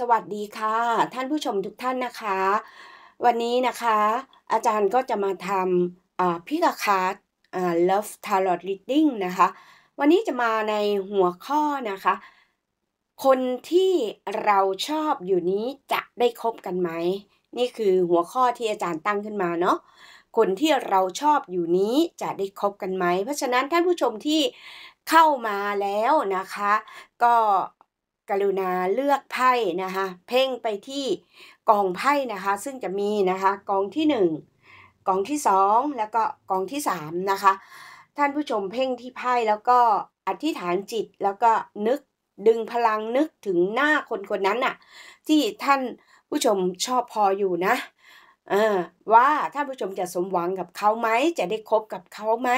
สวัสดีค่ะท่านผู้ชมทุกท่านนะคะ วันนี้นะคะอาจารย์ก็จะมาทำพิกาคาร์ล Love Tarot Reading นะคะ วันนี้จะมาในหัวข้อนะคะ คนที่เราชอบอยู่นี้จะได้คบกันไหมนี่คือหัวข้อที่อาจารย์ตั้งขึ้นมาเนาะคนที่เราชอบอยู่นี้จะได้คบกันไหมเพราะฉะนั้นท่านผู้ชมที่เข้ามาแล้วนะคะ ก็กรุณาเลือกไพ่นะคะ เพ่งไปที่กองไพ่นะคะ ซึ่งจะมีนะคะกองที่ 1กองที่2แล้วก็กองที่3นะคะ ท่านผู้ชมเพ่งที่ไพ่แล้วก็อธิษฐานจิตแล้วก็นึกดึงพลังนึกถึงหน้าคนคนนั้นน่ะที่ท่านผู้ชมชอบพออยู่นะเออว่าท่านผู้ชมจะสมหวังกับเขาไหมจะได้คบกับเขาไหม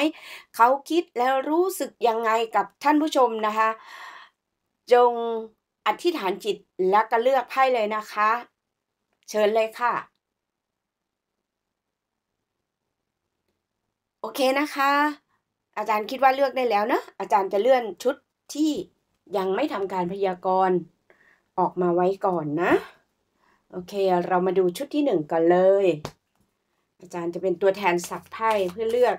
เขาคิดแล้วรู้สึกยังไงกับท่านผู้ชมนะคะ จงอธิษฐานจิตแล้วก็เลือกไพ่เลยนะคะ เชิญเลยค่ะโอเคนะคะ อาจารย์คิดว่าเลือกได้แล้วเนะอาจารย์จะเลื่อนชุดที่ยังไม่ทำการพยากรณ์ออกมาไว้ก่อนนะโอเคเรามาดูชุดที่หนึ่งกันเลยอาจารย์จะเป็นตัวแทนสักไพ่เพื่อเลือก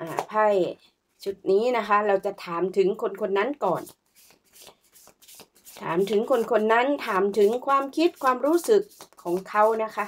อไพ่ชุดนี้นะคะ เราจะถามถึงคนคนนั้นก่อนถามถึงคนคนนั้นถามถึงความคิดความรู้สึกของเขานะคะ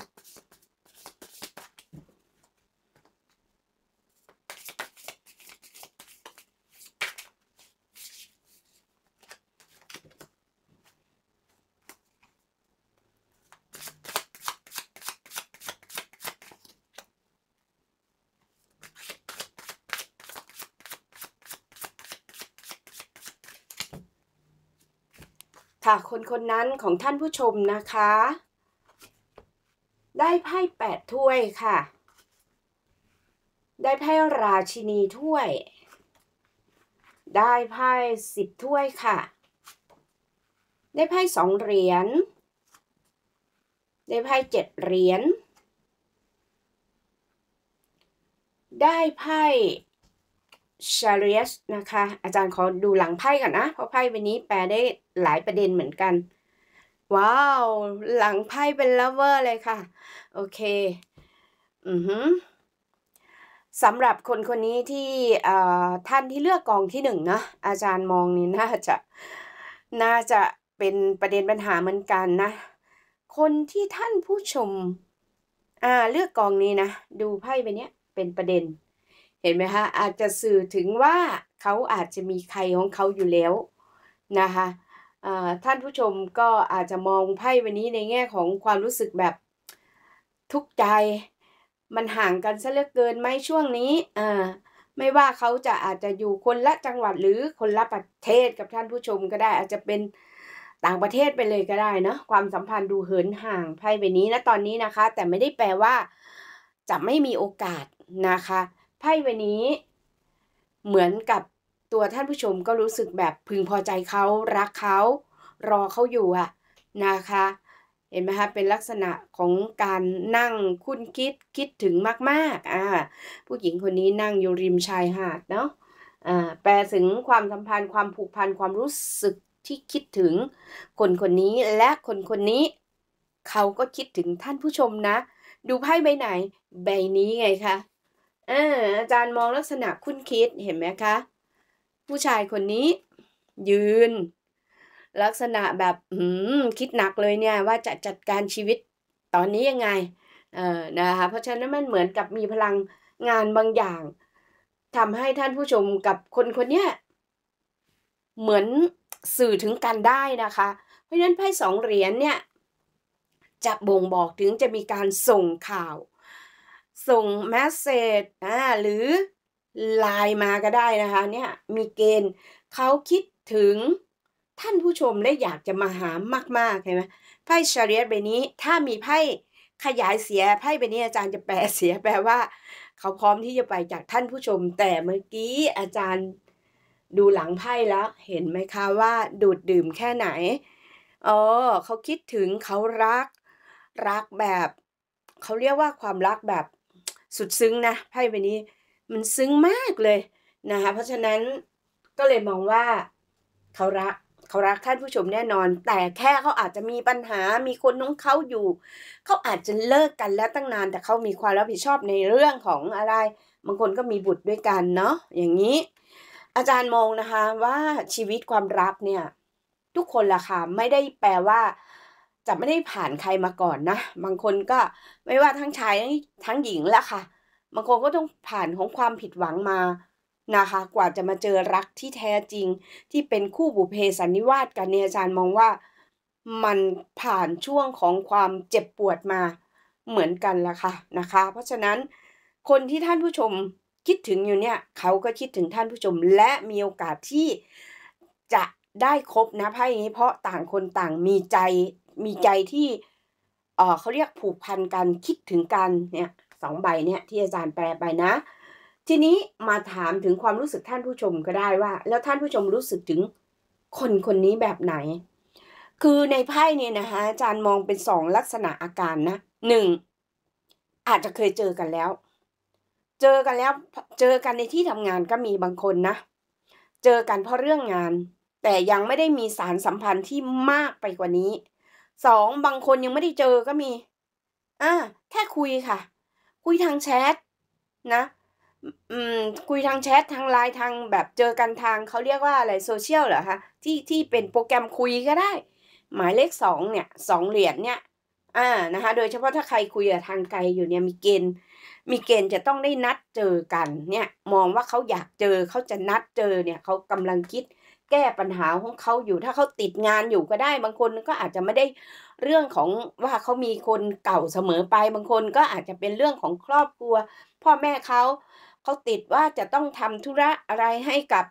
ค่ะ คนคนนั้นของท่านผู้ชมนะคะ ได้ไพ่แปดถ้วยค่ะ ได้ไพ่ราชินีถ้วย ได้ไพ่สิบถ้วยค่ะ ได้ไพ่สองเหรียญ ได้ไพ่เจ็ดเหรียญ ได้ไพ่ชารลีสนะคะ อาจารย์ขอดูหลังไพ่ก่อนนะเพราะไพ่ใบนี้แปลได้หลายประเด็นเหมือนกัน ว้าวหลังไพ่เป็นลาเวอร์เลยค่ะ โอเคอือหือสำหรับคนคนนี้ที่ท่านที่เลือกกองที่หนึ่งนะอาจารย์มองนี่น่าจะ น่าจะเป็นประเด็นปัญหาเหมือนกันนะ คนที่ท่านผู้ชมเลือกกองนี้นะ ดูไพ่ไปเนี้ยเป็นประเด็นเห็นไหมคะอาจจะสื่อถึงว่าเขาอาจจะมีใครของเขาอยู่แล้วนะคะท่านผู้ชมก็อาจจะมองไพ่วันนี้ในแง่ของความรู้สึกแบบทุกข์ใจ มันห่างกันซะเหลือเกินไหมช่วงนี้ ไม่ว่าเขาจะอาจจะอยู่คนละจังหวัดหรือคนละประเทศ กับท่านผู้ชมก็ได้อาจจะเป็นต่างประเทศไปเลยก็ได้นะความสัมพันธ์ดูเหินห่างไพ่ใบนี้นะตอนนี้นะคะ แต่ไม่ได้แปลว่า จะไม่มีโอกาสนะคะไพ่ใบนี้ เหมือนกับตัวท่านผู้ชมก็รู้สึกแบบพึงพอใจเขารักเขารอเขาอยู่อะนะคะ เห็นไหมคะเป็นลักษณะของการนั่งคุ้นคิดคิดถึงมากๆอ่าผู้หญิงคนนี้นั่งอยู่ริมชายหาดเนาะอ่าแปลถึงความสัมพันธ์ความผูกพันความรู้สึกที่คิดถึง คนคนนี้และคนคนนี้เขาก็คิดถึงท่านผู้ชมนะ ดูไพ่ใบไหน ใบนี้ไงคะอาอาจารย์มองลักษณะคุ้นคิดเห็นไหมคะผู้ชายคนนี้ยืน ลักษณะแบบืมคิดหนักเลยเนี่ยว่าจะจัดการชีวิตตอนนี้ยังไงเออนะคะเพราะฉะนั้นมันเหมือนกับมีพลังงานบางอย่างทำให้ท่านผู้ชมกับคนคนนี้เหมือนสื่อถึงกันได้นะคะ เพราะฉะนั้นไพ่สองเหรียญเนี่ยจะบ่งบอกถึงจะมีการส่งข่าวส่งแมสเซจอ่าหรือไลน์มาก็ได้นะคะเนี่ยมีเกณฑ์เขาคิดถึงท่านผู้ชมและอยากจะมาหามากๆเห็นไหมไพ่ชาเรียตใบนี้ ถ้ามีไพ่ขยายเสียไพ่ใบนี้อาจารย์จะแปลเสีย แปลว่า เขาพร้อมที่จะไปจากท่านผู้ชม แต่เมื่อกี้อาจารย์ ดูหลังไพ่แล้วเห็นไหมคะว่าดูดดื่มแค่ไหนเออเขาคิดถึงเขารักรักแบบ เขาเรียกว่าความรักแบบสุดซึ้งนะไพ่ใบนี้ มันซึ้งมากเลยนะคะเพราะฉะนั้นก็เลยมองว่า เขารักเขารักท่านผู้ชมแน่นอน แต่แค่เขาอาจจะมีปัญหามีคนน้องเขาอยู่ เขาอาจจะเลิกกันแล้วตั้งนาน แต่เขามีความรับผิดชอบในเรื่องของอะไร บางคนก็มีบุตรด้วยกันเนาะอย่างนี้ อาจารย์มองนะคะว่าชีวิตความรักเนี่ยทุกคนล่ะค่ะไม่ได้แปลว่าจะไม่ได้ผ่านใครมาก่อนนะบางคนก็ไม่ว่าทั้งชายทั้งหญิงแหละค่ะบางคนก็ต้องผ่านของความผิดหวังมานะคะ กว่าจะมาเจอรักที่แท้จริง ที่เป็นคู่บุเพสันนิวาสกันเนี่ยอาจารย์มองว่า มันผ่านช่วงของความเจ็บปวดมาเหมือนกันละค่ะนะคะ เพราะฉะนั้นคนที่ท่านผู้ชมคิดถึงอยู่เนี่ย เขาก็คิดถึงท่านผู้ชมและมีโอกาสที่จะได้ครบนะไพ่นี้ เพราะต่างคนต่างมีใจมีใจที่ เออเขาเรียกผูกพันกันคิดถึงกันเนี่ยสองใบเนี่ยที่อาจารย์แปลไปนะ ทีนี้มาถามถึงความรู้สึกท่านผู้ชมก็ได้ว่า แล้วท่านผู้ชมรู้สึกถึงคนคนนี้แบบไหน คือในไพ่เนี่ยนะคะอาจารย์มองเป็นสองลักษณะอาการนะหนึ่งอาจจะเคยเจอกันแล้ว เจอกันแล้ว เจอกันในที่ทำงานก็มีบางคนนะเจอกันเพราะเรื่องงาน แต่ยังไม่ได้มีสารสัมพันธ์ที่มากไปกว่านี้สองบางคนยังไม่ได้เจอก็มี อ่า แค่คุยค่ะ คุยทางแชทนะ อืม คุยทางแชททางไลน์ทางแบบเจอกันทาง เขาเรียกว่าอะไรโซเชียลเหรอคะที่ที่เป็นโปรแกรมคุยก็ได้ หมายเลขสองเนี่ยสองเหรียญเนี่ย อ่า นะคะ โดยเฉพาะถ้าใครคุยทางไกลอยู่เนี่ยมีเกณฑ์ มีเกณฑ์จะต้องได้นัดเจอกัน เนี่ย มองว่าเขาอยากเจอเขาจะนัดเจอเนี่ยเขากำลังคิดแก้ปัญหาของเขาอยู่ถ้าเขาติดงานอยู่ก็ได้ บางคนก็อาจจะไม่ได้เรื่องของว่าเขามีคนเก่าเสมอไปบางคนก็อาจจะเป็นเรื่องของครอบครัว พ่อแม่เขาเขาติดว่าจะต้องทำธุระอะไรให้กับ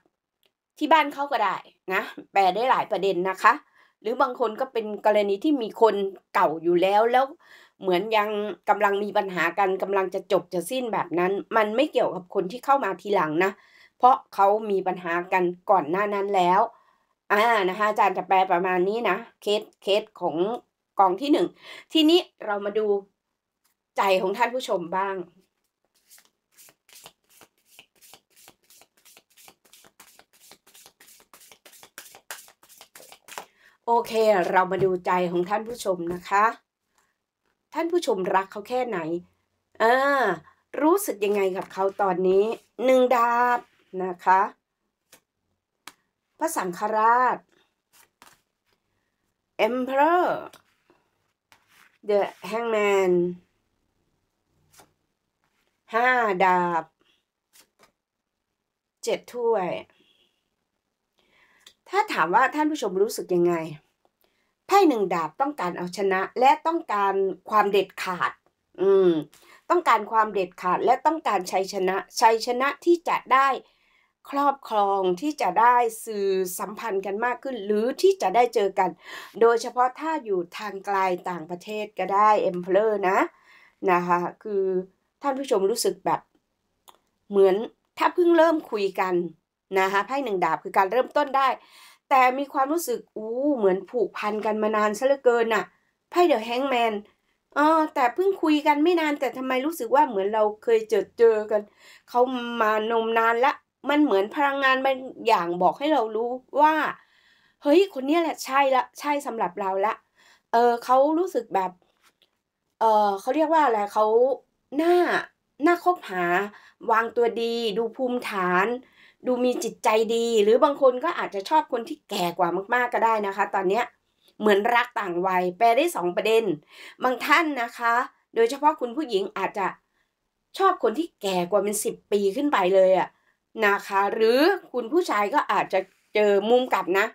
ที่บ้านเขาก็ได้นะแปลได้หลายประเด็นนะคะ หรือบางคนก็เป็นกรณีที่มีคนเก่าอยู่แล้ว แล้วเหมือนยังกำลังมีปัญหากันกำลังจะจบจะสิ้นแบบนั้น มันไม่เกี่ยวกับคนที่เข้ามาทีหลังนะเพราะเขามีปัญหากันก่อนหน้านั้นแล้ว อ่านะคะ อาจารย์จะแปลประมาณนี้นะเคสเคสของกองที่หนึ่งทีนี้เรามาดูใจของท่านผู้ชมบ้าง โอเค เรามาดูใจของท่านผู้ชมนะคะ ท่านผู้ชมรักเขาแค่ไหนอ่ารู้สึกยังไงกับเขาตอนนี้หนึ่งดาบนะคะพระสังฆราช Emperor The Hangman ห้าดาบเจ็ดถ้วย ถ้าถามว่าท่านผู้ชมรู้สึกยังไงไพ่หนึ่งดาบต้องการเอาชนะและต้องการความเด็ดขาดอืมต้องการความเด็ดขาดและต้องการชัยชนะชัยชนะที่จะได้ครอบครองที่จะได้สื่อสัมพันธ์กันมากขึ้นหรือที่จะได้เจอกัน โดยเฉพาะถ้าอยู่ทางไกลต่างประเทศก็ได้เอ็มเพลอร์นะ นะคะคือท่านผู้ชมรู้สึกแบบ เหมือนถ้าเพิ่งเริ่มคุยกัน นะคะ ไพ่หนึ่งดาบคือการเริ่มต้นได้ แต่มีความรู้สึกอู้เหมือนผูกพันกันมานานซะเหลือเกินน่ะไพ่เดอะแฮงแมนอ๋อแต่เพิ่งคุยกันไม่นานแต่ทำไมรู้สึกว่าเหมือนเราเคยเจอเจอกันเขามานมนานละมันเหมือนพลังงานบางอย่างบอกให้เรารู้ว่า เฮ้ยคนนี้แหละใช่ละใช่สำหรับเราละ เออเขารู้สึกแบบ เออเขาเรียกว่าอะไรเขาหน้าหน้าคบหา วางตัวดี ดูภูมิฐาน ดูมีจิตใจดี หรือบางคนก็อาจจะชอบคนที่แก่กว่ามากๆก็ได้นะคะ ตอนเนี้ยเหมือนรักต่างวัยแปลได้สองประเด็น บางท่านนะคะ โดยเฉพาะคุณผู้หญิงอาจจะชอบคนที่แก่กว่าเป็นสิบปีขึ้นไปเลยอะะนะคะหรือคุณผู้ชายก็อาจจะเจอมุมกลับนะ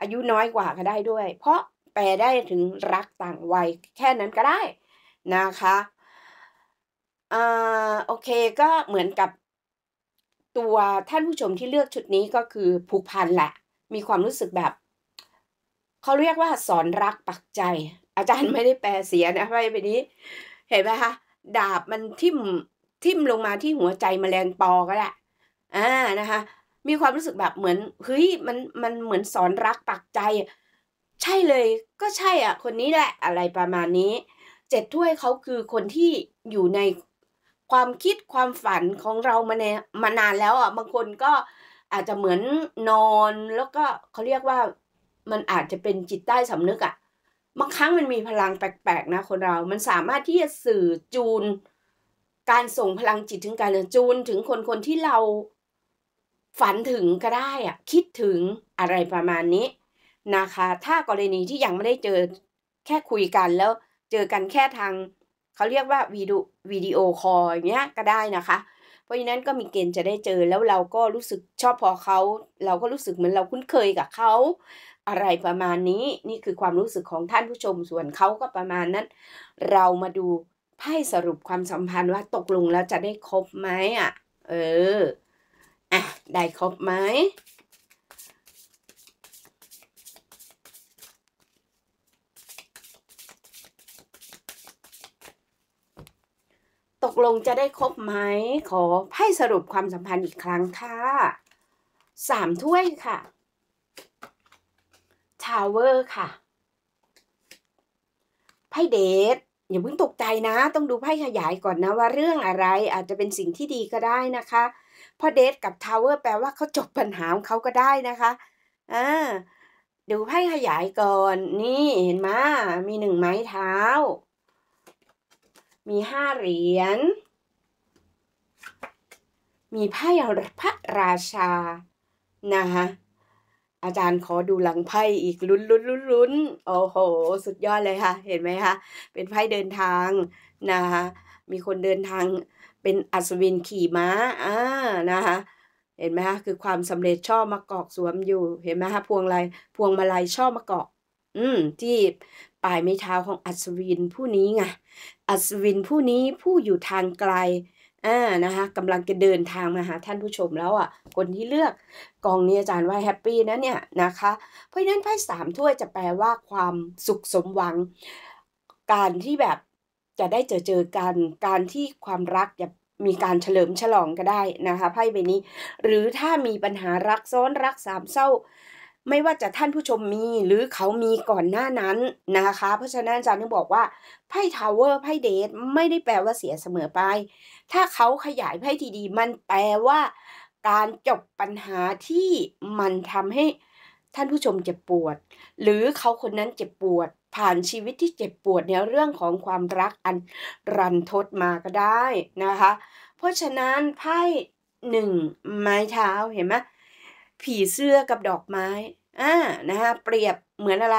อายุน้อยกว่าก็ได้ด้วย เพราะแปลได้ถึงรักต่างวัยแค่นั้นก็ได้นะคะอ่าโอเคก็เหมือนกับตัวท่านผู้ชมที่เลือกชุดนี้ก็คือผูกพันแหละ มีความรู้สึกแบบเขาเรียกว่าสอนรักปักใจ อาจารย์ไม่ได้แปลเสียนะไปไปนี้ เห็นไหมคะดาบมันทิ่มทิ่มลงมาที่หัวใจมแมลงปอก็หละอ่านะคะมีความรู้สึกแบบเหมือนเฮ้ยมันมันเหมือนสอนรักปักใจ ใช่เลย ก็ใช่อ่ะคนนี้แหละอะไรประมาณนี้ เจ็ดถ้วยเขาคือคนที่อยู่ในความคิดความฝันของเรามาในมานานแล้วอ่ะบางคนก็อาจจะเหมือนนอน แล้วก็เขาเรียกว่ามันอาจจะเป็นจิตใต้สำนึกอ่ะ บางครั้งมันมีพลังแปลกๆนะคนเรา มันสามารถที่จะสื่อจูน การส่งพลังจิตถึงการจูนถึงคนคนที่เราฝันถึงก็ได้อะคิดถึงอะไรประมาณนี้นะคะ ถ้ากรณีที่ยังไม่ได้เจอแค่คุยกันแล้วเจอกันแค่ทางเขาเรียกว่าวิดีวิดีโอคอลอย่างเงี้ยก็ได้นะคะ เพราะฉะนั้นก็มีเกณฑ์จะได้เจอแล้วเราก็รู้สึกชอบพอเขาเราก็รู้สึกเหมือนเราคุ้นเคยกับเขาอะไรประมาณนี้นี่คือความรู้สึกของท่านผู้ชมส่วนเขาก็ประมาณนั้น เรามาดูไพ่สรุปความสัมพันธ์ว่า ตกลงแล้วจะได้คบไหมอ่ะ เอออ่ะ ได้ครบไหม ตกลงจะได้ครบไหม ขอไพ่สรุปความสัมพันธ์อีกครั้งค่ะ สามถ้วยค่ะทาวเวอร์ค่ะ ไพ่เดท อย่าเพิ่งตกใจนะ ต้องดูไพ่ขยายก่อนนะว่าเรื่องอะไรอาจจะเป็นสิ่งที่ดีก็ได้นะคะพราะเดทกับทาวเวอร์ แปลว่าเขาจบปัญหาของเขาก็ได้นะคะ อ่า ดูไพ่ขยายก่อน นี่เห็นมหมมีหนึ่งไม้เท้า มีห้าเหรียญ มีไพ่พระราชา นะคะ อาจารย์ขอดูหลังไพ่อีกลุ้นลุ้นลุ้นลุ้นโอ้โห สุดยอดเลยค่ะ เห็นไหมคะ เป็นไพ่เดินทางนะคะ มีคนเดินทางเป็นอัศวินขี่ม้า อ่านะคะ เห็นไหมคะคือความสำเร็จชอบมเกอกสวมอยู่ เห็นไหมคะพวงลายพวงมาลัยชอบมเกอกอืมที่ ปลายไม้เท้าของอัศวินผู้นี้ไง อัศวินผู้นี้ผู้อยู่ทางไกล อ่านะคะกำลังจะเดินทางมาหาท่านผู้ชมแล้วอ่ะ คนที่เลือกกองนี้อาจารย์ว่าแฮปปี้นะเนี่ยนะคะ เพราะฉะนั้นไพ่สามถ้วยจะแปลว่าความสุขสมหวัง การที่แบบจะได้เจอเจอกันการที่ความรัก จะมีการเฉลิมฉลองก็ได้นะคะไพ่ใบนี้ หรือถ้ามีปัญหารักซ้อนรักสามเศร้า ไม่ว่าจะท่านผู้ชมมี หรือเขามีก่อนหน้านั้นนะคะ เพราะฉะนั้นอาจารย์นึกบอกว่าไพ่ทาวเวอร์ไพ่เดทไม่ได้แปลว่าเสียเสมอไป ถ้าเขาขยายไพ่ทีดีมันแปลว่า การจบปัญหาที่มันทำให้ ท่านผู้ชมเจ็บปวด หรือเขาคนนั้นเจ็บปวดผ่านชีวิตที่เจ็บปวดในเรื่องของความรักอันรันทดมาก็ได้นะคะ เพราะฉะนั้นไพ่หนึ่งไม้เท้าเห็นไหมผีเสื้อกับดอกไม้อ่านะคะเปรียบเหมือนอะไร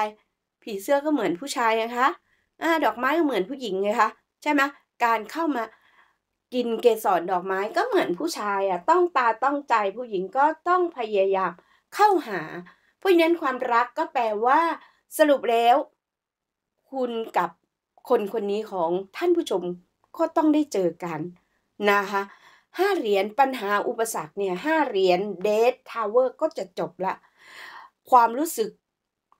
ผีเสื้อก็เหมือนผู้ชายนะคะอ่าดอกไม้ก็เหมือนผู้หญิงไงคะใช่ไหมการเข้ามากินเกสรดอกไม้ก็เหมือนผู้ชายอ่ะต้องตาต้องใจผู้หญิงก็ต้องพยายามเข้าหาเพราะนั้นความรักก็แปลว่า สรุปแล้วคุณกับคนคนนี้ของท่านผู้ชมก็ต้องได้เจอกันนะคะห้าเหรียญปัญหาอุปสรรคเนี่ยห้าเหรียญเดททาวเวอร์ก็จะจบละความรู้สึก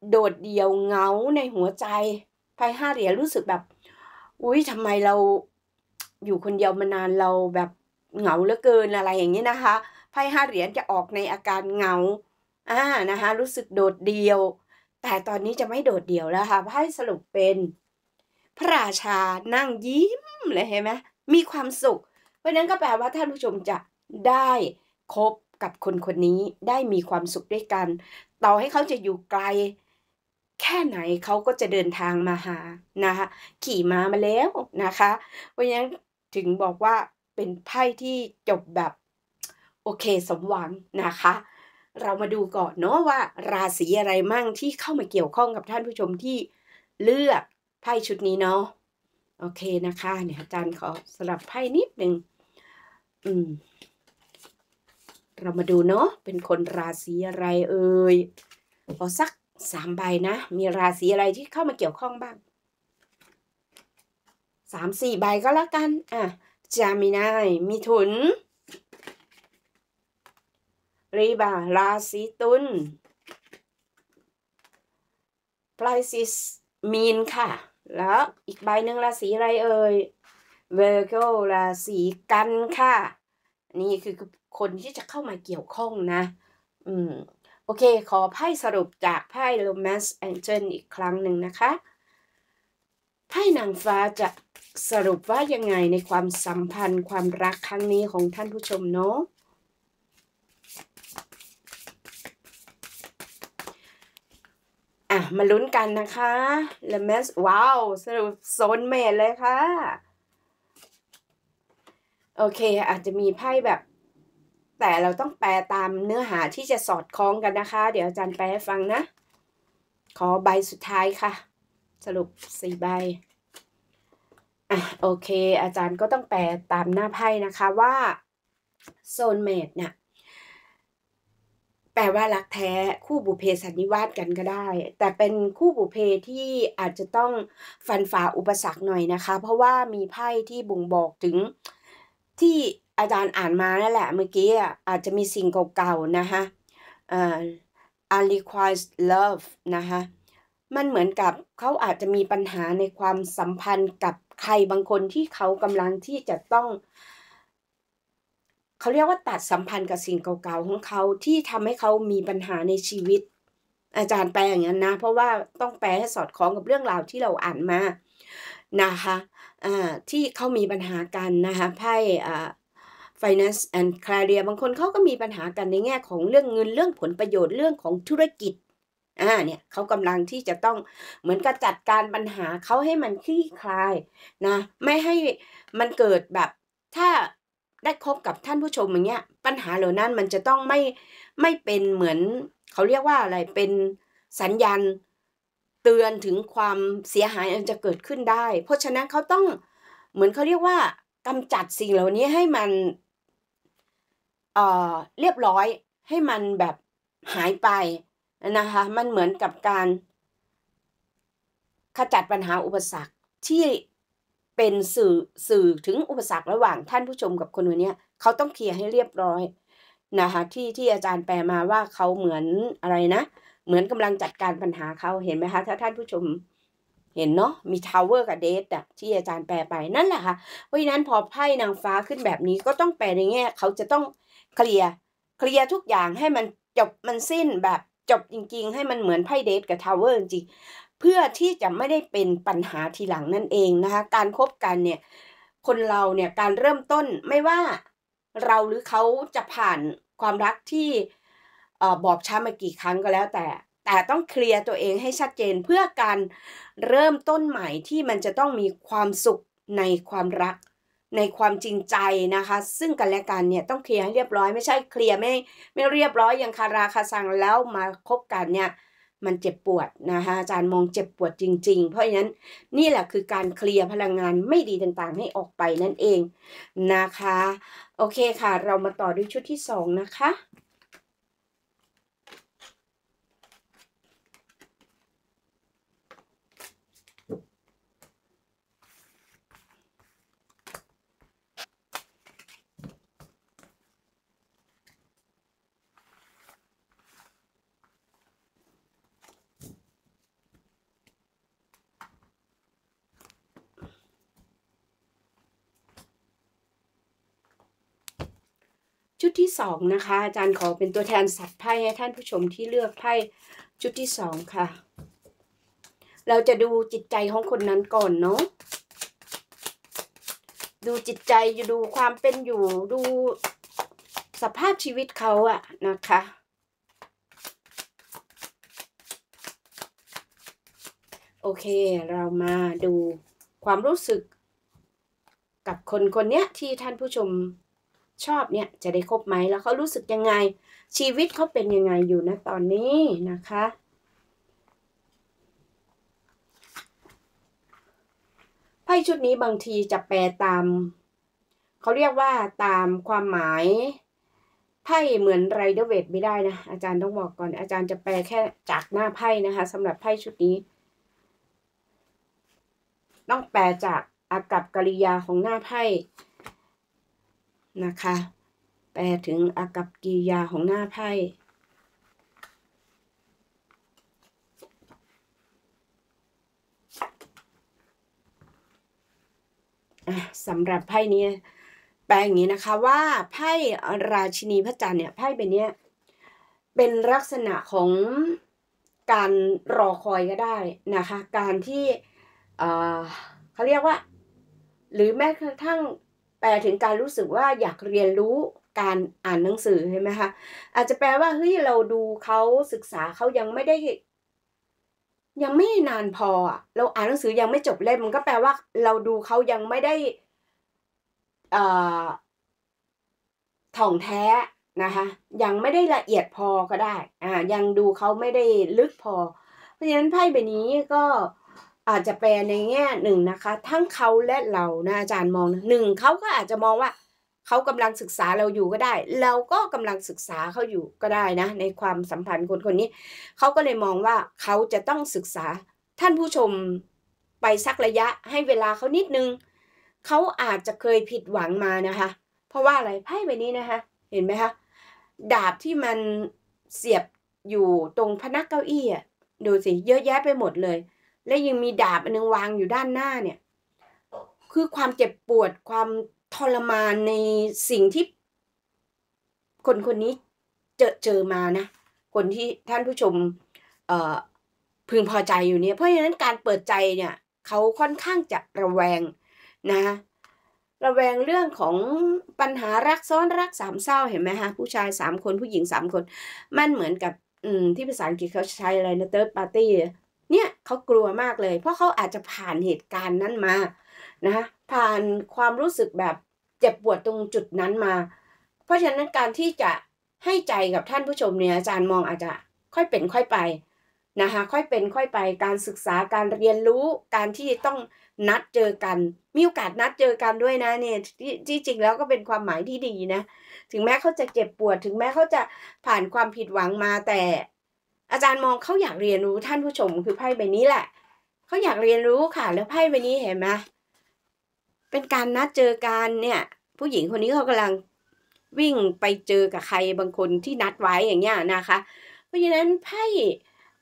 โดดเดี่ยวเงาในหัวใจไพ่ห้าเหรียญ รู้สึกแบบอุ้ยทำไมเรา อยู่คนเดียวมานานเราแบบเหงาเหลือเกินอะไรอย่างนี้นะคะไพ่ห้าเหรียญจะออกในอาการเหงาอ่านะคะรู้สึกโดดเดี่ยวแต่ตอนนี้จะไม่โดดเดี่ยวแล้วค่ะไพ่สรุปเป็นพระราชานั่งยิ้มเลยเห็นไหมมีความสุข เพราะนั้นก็แปลว่าท่านผู้ชมจะได้คบกับคนคนนี้ได้มีความสุขด้วยกัน ต่อให้เขาจะอยู่ไกล แค่ไหนเขาก็จะเดินทางมาหานะคะขี่ม้ามาแล้วนะคะเพราะฉะนั้นถึงบอกว่าเป็นไพ่ที่จบแบบโอเคสมหวังนะคะเรามาดูก่อนเนาะว่า ราศีอะไรมั่งที่เข้ามาเกี่ยวข้องกับท่านผู้ชมที่เลือกไพ่ชุดนี้เนาะโอเคนะคะเนี่ยอาจารย์ขอสลับไพ่นิดหนึ่งอืมเรามาดูเนาะเป็นคนราศีอะไรเอ่ยขอสักสามใบนะ มีราศีอะไรที่เข้ามาเกี่ยวข้องบ้างสามสี่ใบก็แล้วกันอ่ะจามินายมีถุนรีบาราศีตุล p i s ซิสมีนค่ะ แล้วอีกใบหนึ่งราศีอะไรเอ่ยเวอร์โกราศีกันค่ะ นี่คือคนที่จะเข้ามาเกี่ยวข้องนะ อืม โอเค ขอไพ่สรุปจากไพ่โแมน a ์แองเจิลอีกครั้งหนึ่งนะคะ ไพ่นางฟ้าจะสรุปว่ายังไงในความสัมพันธ์ความรักครั้งนี้ของท่านผู้ชมเนาะอ่ะ มาลุ้นกันนะคะเลแมสว้าว สรุปโซนเมดเลยค่ะ โอเคอาจจะมีไพ่แบบ แต่เราต้องแปลตามเนื้อหาที่จะสอดคล้องกันนะคะ เดี๋ยวอาจารย์แปลให้ฟังนะ ขอใบสุดท้ายค่ะ สรุปสี่ใบอ่ะโอเค อาจารย์ก็ต้องแปลตามหน้าไพ่นะคะว่า โซนเมดเนี่ยแปลว่ารักแท้คู่บุเพสันนิวาสกันก็ได้ แต่เป็นคู่บุเพที่อาจจะต้องฟันฝ่าอุปสรรคหน่อยนะคะ เพราะว่ามีไพ่ที่บ่งบอกถึง ที่อาจารย์อ่านมานั่นแหละเมื่อกี้อาจจะมีสิ่งเก่าๆนะคะอ่า u n r e q u i r e d love นะคะมันเหมือนกับเขาอาจจะมีปัญหาในความสัมพันธ์กับใครบางคนที่เขากำลังที่จะต้องเขาเรียกว่าตัดสัมพันธ์กับสิ่งเก่าๆของเขาที่ทำให้เขามีปัญหาในชีวิต อาจารย์แปลอย่างนั้นนะเพราะว่าต้องแปลให้สอดคล้องกับเรื่องราวที่เราอ่านมานะคะะที่เขามีปัญหากันนะคะไพ่ finance and career บางคนเขาก็มีปัญหากันในแง่ ของเรื่องเงินเรื่องผลประโยชน์เรื่องของธุรกิจอ่าเนี่ยเขากำลังที่จะต้องเหมือนกับจัดการปัญหาเขาให้มันคลี่คลายนะไม่ให้มันเกิดแบบถ้าได้คบกับท่านผู้ชมอย่างเงี้ยปัญหาเหล่านั้นมันจะต้องไม่ไม่เป็นเหมือนเขาเรียกว่าอะไรเป็นสัญญาณเตือนถึงความเสียหายอันจะเกิดขึ้นได้ เพราะฉะนั้นเขาต้องเหมือนเขาเรียกว่ากำจัดสิ่งเหล่านี้ให้มันเอ่อเรียบร้อยให้มันแบบหายไปนะคะมันเหมือนกับการ ขจัดปัญหาอุปสรรคที่เป็นสื่อสื่อถึงอุปสรรคระหว่างท่านผู้ชมกับคนคนนี้ เขาต้องเคลียร์ให้เรียบร้อยนะคะที่ที่อาจารย์แปลมาว่าเขาเหมือนอะไรนะ เหมือนกำลังจัดการปัญหาเขาเห็นไหมคะถ้าท่านผู้ชมเห็นเนาะมีทาวเวอร์ กับเดทอะที่อาจารย์แปลไปนั่นแหละค่ะเพราะฉะนั้นพอไพ่นางฟ้าขึ้นแบบนี้ก็ต้องแปลในแง่เขาจะต้องเคลียร์เคลียร์ทุกอย่างให้มันจบมันสิ้นแบบจบจริงๆ ให้มันเหมือนไพ่เดทกับทาวเวอร์จริงเพื่อที่จะไม่ได้เป็นปัญหาทีหลังนั่นเองนะคะ การครบกันเนี่ยคนเราเนี่ยการเริ่มต้นไม่ว่าเราหรือเขาจะผ่านความรักที่บอบช้ำมากี่ครั้งก็แล้ว แต่ แต่ต้องเคลียร์ตัวเองให้ชัดเจนเพื่อการเริ่มต้นใหม่ที่มันจะต้องมีความสุขในความรักในความจริงใจนะคะ ซึ่งกันและกันเนี่ยต้องเคลียร์ให้เรียบร้อย ไม่ใช่เคลียร์ไม่ไม่เรียบร้อยอยังคาราคาซังแล้วมาคบกันเนี่ยมันเจ็บปวดนะคะอาจารย์มองเจ็บปวดจริงๆ เพราะฉะนั้น นี่แหละคือการเคลียร์พลังงานไม่ดีต่างๆให้ออกไปนั่นเอง นะคะ โอเคค่ะ เรามาต่อด้วยชุดที่ 2 นะคะดที่สองนะคะ อาจารย์ขอเป็นตัวแทนสัตว์ไพ่ให้ท่านผู้ชมที่เลือกไพ่ชุดที่สองค่ะ เราจะดูจิตใจของคนนั้นก่อนเนาะดูจิตใจดูความเป็นอยู่ดูสภาพชีวิตเขาอะนะคะ โอเคเรามาดูความรู้สึกกับคนคนนี้ที่ท่านผู้ชมชอบเนี่ยจะได้คบไหมแล้วเขารู้สึกยังไง ชีวิตเขาเป็นยังไงอยู่นะตอนนี้นะคะไพ่ชุดนี้บางทีจะแปลตามเขาเรียกว่าตามความหมายไพ่เหมือนไรเดอร์เวทไม่ได้นะอาจารย์ต้องบอกก่อนอาจารย์จะแปลแค่จากหน้าไพ่นะคะสำหรับไพ่ชุดนี้ ต้องแปลจากอากับกริยาของหน้าไพ่นะคะ แปลถึงอากับกิยาของหน้าไพ่สำหรับไพ่นี้แปลงนี้นะคะว่าไพ่ราชินีพระจันทร์เนี่ยไพ่ใปนเนี้ย เป็นลักษณะของการรอคอยก็ได้นะคะ การที่เขาเรียกว่าหรือแม้กระทั่งแปลถึงการรู้สึกว่าอยากเรียนรู้การอ่านหนังสือใช่ไหมคะอาจจะแปลว่าเฮ้ยเราดูเขาศึกษาเขายังไม่ได้ ยังไม่นานพอเราอ่านหนังสือยังไม่จบเล่มมันก็แปลว่าเราดูเขายังไม่ได้ถ่องแท้นะคะ ยังไม่ได้ละเอียดพอก็ได้ อ่า ยังดูเขาไม่ได้ลึกพอ เพราะฉะนั้นไพ่ใบนี้ก็อาจจะแปลในแง่หนึ่งนะคะ ทั้งเขาและเรานะอาจารย์มองหนึ่ง เขาก็อาจจะมองว่าเขากำลังศึกษาเราอยู่ก็ได้ เราก็กำลังศึกษาเขาอยู่ก็ได้นะในความสัมพันธ์คนคนนี้เขาก็เลยมองว่าเขาจะต้องศึกษาท่านผู้ชมไปสักระยะให้เวลาเขานิดนึงเขาอาจจะเคยผิดหวังมานะคะ เพราะว่าอะไรไพ่ใบนี้นะคะ เห็นไหมคะดาบที่มันเสียบอยู่ตรงพนักเก้าอี้อ่ะดูสิเยอะแยะไปหมดเลยและยังมีดาบอันนึงวางอยู่ด้านหน้าเนี่ย คือความเจ็บปวดความทรมานในสิ่งที่ คนคนนี้เจอเจอมานะ คนที่ท่านผู้ชมพึงพอใจอยู่เนี่ย เพราะฉะนั้นการเปิดใจเนี่ย เขาค่อนข้างจะระแวงนะ ระแวงเรื่องของปัญหารักซ้อนรักสามเศร้าเห็นไหมฮะ ผู้ชายสามคนผู้หญิงสามคน มันเหมือนกับ อืมที่ภาษาอังกฤษเขาใช้อะไรนะ third party เนี่ยเขากลัวมากเลย เพราะเขาอาจจะผ่านเหตุการณ์นั้นมานะคะผ่านความรู้สึกแบบเจ็บปวดตรงจุดนั้นมา เพราะฉะนั้นการที่จะให้ใจกับท่านผู้ชมเนี่ยอาจารย์มองอาจจะค่อยเป็นค่อยไปนะคะค่อยเป็นค่อยไปการศึกษาการเรียนรู้การที่ต้องนัดเจอกัน มีโอกาสนัดเจอกันด้วยนะเนี่ยที่จริงแล้วก็เป็นความหมายที่ดีนะถึงแม้เขาจะเจ็บปวดถึงแม้เขาจะผ่านความผิดหวังมาแต่อาจารย์มองเขาอยากเรียนรู้ท่านผู้ชมคือไพ่ใบนี้แหละเขาอยากเรียนรู้ค่ะแล้วไพ่ใบนี้เห็นไหมเป็นการนัดเจอกันเนี่ย ผู้หญิงคนนี้เขากำลังวิ่งไปเจอกับใครบางคนที่นัดไว้อย่างเงี้ยนะคะ เพราะฉะนั้นไพ่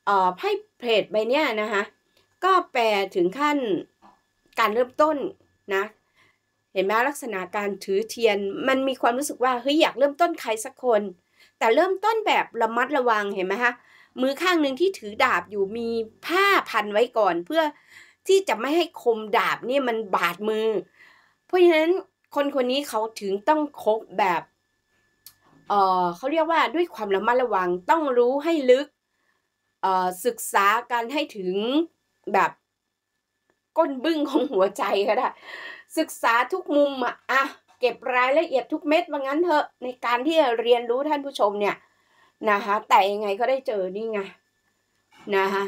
เอ่อไพ่เพลทใบเนี้ยนะคะก็แปลถึงขั้นการเริ่มต้นนะเห็นไหมลักษณะการถือเทียนมันมีความรู้สึกว่าเฮ้ยอยากเริ่มต้นใครสักคน แต่เริ่มต้นแบบระมัดระวังเห็นไหมคะมือข้างหนึ่งที่ถือดาบอยู่มีผ้าพันไว้ก่อน เพื่อที่จะไม่ให้คมดาบเนี่ยมันบาดมือ เพราะฉะนั้นคนคนนี้เขาถึงต้องคบแบบ เออเขาเรียกว่าด้วยความระมัดระวังต้องรู้ให้ลึก เออศึกษาการให้ถึงแบบก้นบึ้งของหัวใจก็ได้ศึกษาทุกมุมอะอะเก็บรายละเอียดทุกเม็ดว่างั้นเถอะในการที่เรียนรู้ท่านผู้ชมเนี่ยนะคะแต่ยังไงก็ได้เจอนี่ไงนะคะ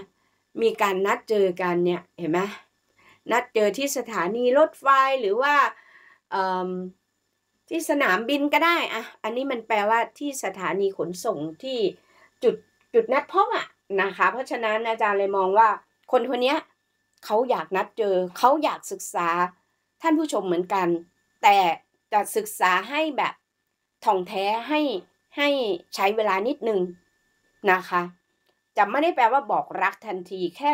มีการนัดเจอกันเนี่ยเห็นไหมนัดเจอที่สถานีรถไฟหรือว่าที่สนามบินก็ได้อะอันนี้มันแปลว่าที่สถานีขนส่งที่จุดจุดนัดพบอ่ะนะคะเพราะฉะนั้นอาจารย์เลยมองว่าคนคนนี้เขาอยากนัดเจอ เขาอยากศึกษาท่านผู้ชมเหมือนกัน แต่จะศึกษาให้แบบท่องแท้ให้ให้ใช้เวลานิดนึงนะคะจะไม่ได้แปลว่าบอกรักทันที แค่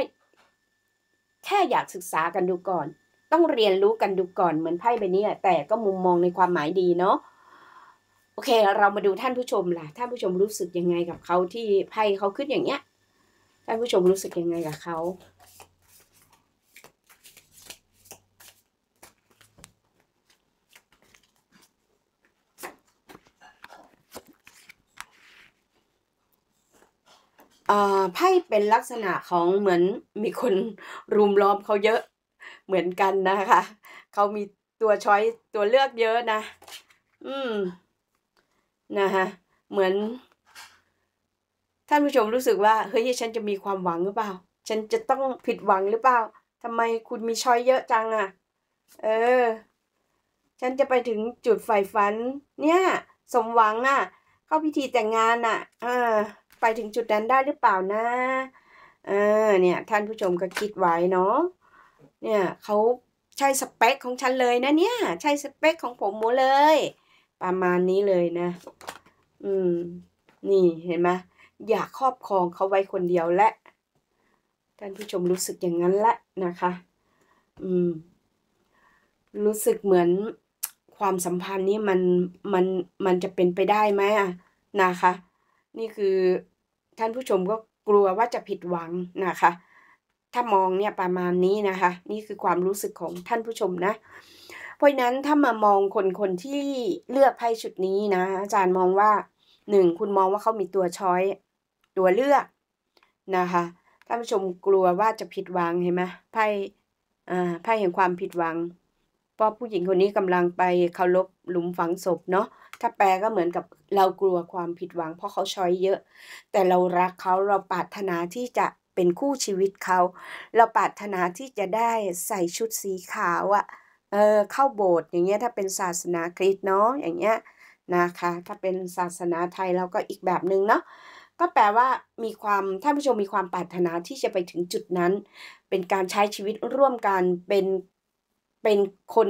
แค่อยากศึกษากันดูก่อน ต้องเรียนรู้กันดูก่อนเหมือนไพ่ใบนี้แต่ก็มุมมองในความหมายดีเนาะโอเคเรามาดูท่านผู้ชมล่ะท่านผู้ชมรู้สึกยังไงกับเขาที่ไพ่เขาขึ้นอย่างเงี้ยท่านผู้ชมรู้สึกยังไงกับเขาไพ่เป็นลักษณะของเหมือน มีคนรุมล้อมเขาเยอะ เหมือนกันนะคะเขามีตัวช้อยตัวเลือกเยอะนะ อืม นะฮะเหมือนท่านผู้ชมรู้สึกว่า เฮ้ย ฉันจะมีความหวังหรือเปล่า ฉันจะต้องผิดหวังหรือเปล่าทำไมคุณมีช้อยเยอะจังอะ่ะเออ ฉันจะไปถึงจุดฝ่ฝัน เนี่ย สมหวังอะ่ะเข้าพิธีแต่งงานอะ่ะ เออไปถึงจุดนั้นได้หรือเปล่านะเออเนี่ย ท่านผู้ชมก็คิดไว้เนาะ เนี่ยเขาใช่สเปคของฉันเลยนะ เนี่ยใช่สเปคของผมหมดเลย ประมาณนี้เลยนะ อืม นี่เห็นไหมอยากครอบครองเขาไว้คนเดียวและ ท่านผู้ชมรู้สึกอย่างนั้นละนะคะ อืม รู้สึกเหมือนความสัมพันธ์นี้มันมันมันจะเป็นไปได้ไหมอะนะคะนี่คือท่านผู้ชมก็กลัวว่าจะผิดหวังนะคะ ถ้ามองเนี่ยประมาณนี้นะคะ นี่คือความรู้สึกของท่านผู้ชมนะ เพราะนั้นถ้ามามองคนคนที่เลือกไพ่ชุดนี้นะ อาจารย์มองว่าหนึ่งคุณมองว่าเขามีตัวช้อยตัวเลือกนะคะ ท่านผู้ชมกลัวว่าจะผิดหวังเห็นไหมไพ่ไพ่แห่งความผิดหวัง เพราะผู้หญิงคนนี้กำลังไปเคารพหลุมฝังศพเนาะถ้าแปลก็เหมือนกับเรากลัวความผิดหวัง เพราะเขาช้อยเยอะ แต่เรารักเขาเราปรารถนาที่จะเป็นคู่ชีวิตเขา เราปรารถนาที่จะได้ใส่ชุดสีขาวอะ่ะเออเข้าโบสถ์อย่างเงี้ย ถ้าเป็นศาสนาคริสต์เนาะอย่างเงี้ยนะคะ ถ้าเป็นศาสนาไทยเราก็อีกแบบหนึ่งเนาะก็แปลว่ามีความท่านผู้ชมมีความปรารถนาที่จะไปถึงจุดนั้น เป็นการใช้ชีวิตร่วมกันเป็นเป็นคน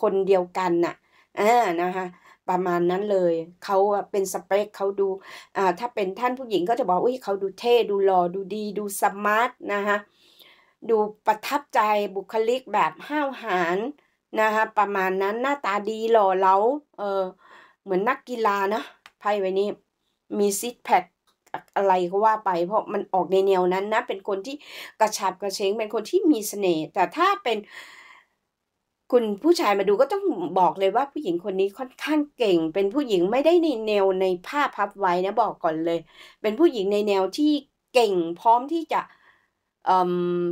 คนเดียวกันน่ะอ่านะคะประมาณนั้นเลยเขาเป็นสเปคเขาดู อ่า ถ้าเป็นท่านผู้หญิงก็จะบอกอุ้ยเขาดูเท่ดูหล่อดูดีดูสมาร์ทนะคะดูประทับใจบุคลิกแบบห้าวหาญนะคะประมาณนั้นหน้าตาดีหล่อเล้าเออเหมือนนักกีฬานะไพ่ใบนี้มีซิทแพคอะไรก็ว่าไป เพราะมันออกในแนวนั้นนะ เป็นคนที่กระฉับกระเฉงเป็นคนที่มีเสน่ห์แต่ถ้าเป็นคุณผู้ชายมาดูก็ต้องบอกเลยว่าผู้หญิงคนนี้ค่อนข้างเก่งเป็นผู้หญิงไม่ได้ในแนวในภาพพับไว้นะบอกก่อนเลย เป็นผู้หญิงในแนวที่เก่งพร้อมที่จะ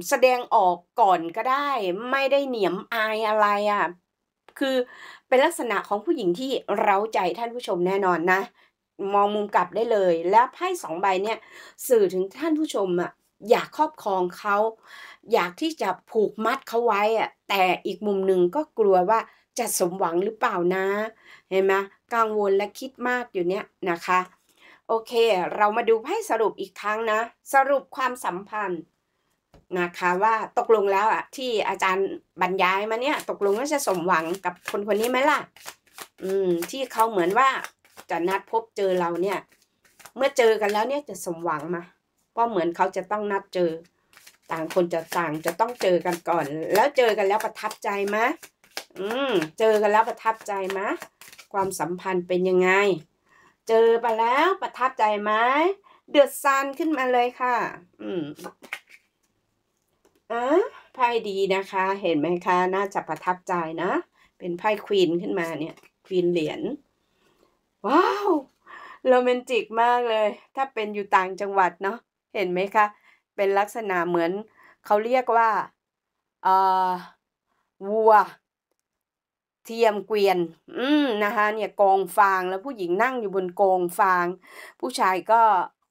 แสดงออกก่อนก็ได้ ไม่ได้เหนียมอายอะไรอะ่ะคือเป็นลักษณะของผู้หญิงที่เร้าใจท่านผู้ชมแน่นอนนะ มองมุมกลับได้เลย และไพ่สองใบเนี่ยสื่อถึงท่านผู้ชมอะอยากครอบครองเขา อยากที่จะผูกมัดเขาไว้อะแต่อีกมุมหนึ่งก็กลัวว่าจะสมหวังหรือเปล่านะ เห็นไหมกังวลและคิดมากอยู่เนี้ยนะคะ โอเคเรามาดูให้สรุปอีกครั้งนะ สรุปความสัมพันธ์ นะคะ ว่าตกลงแล้วอะที่อาจารย์บรรยายมาเนี่ย ตกลงว่าจะสมหวังกับคนคนนี้ไหมล่ะ อืมที่เขาเหมือนว่าจะนัดพบเจอเราเนี่ย เมื่อเจอกันแล้วเนี่ยจะสมหวังไหมราะเหมือนเขาจะต้องนัดเจอ ต่างคนจะต่างจะต้องเจอกันก่อน แล้วเจอกันแล้วประทับใจไหมอืมเจอกันแล้วประทับใจไหมความสัมพันธ์เป็นยังไง เจอไปแล้วประทับใจไหมเดือดซานขึ้นมาเลยค่ะ อืมอ่ะไพ่ดีนะคะ เห็นไหมคะ น่าจะประทับใจนะเป็นไพ่ควีนขึ้นมาเนี่ย ควีนเหรียญว้าวโรแมนติกมากเลย ถ้าเป็นอยู่ต่างจังหวัดเนาะเห็นไหมคะ เป็นลักษณะเหมือนเขาเรียกว่าวัว เทียมเกวียน อืมนะคะ เนี่ยกองฟางแล้วผู้หญิงนั่งอยู่บนกองฟาง ผู้ชายก็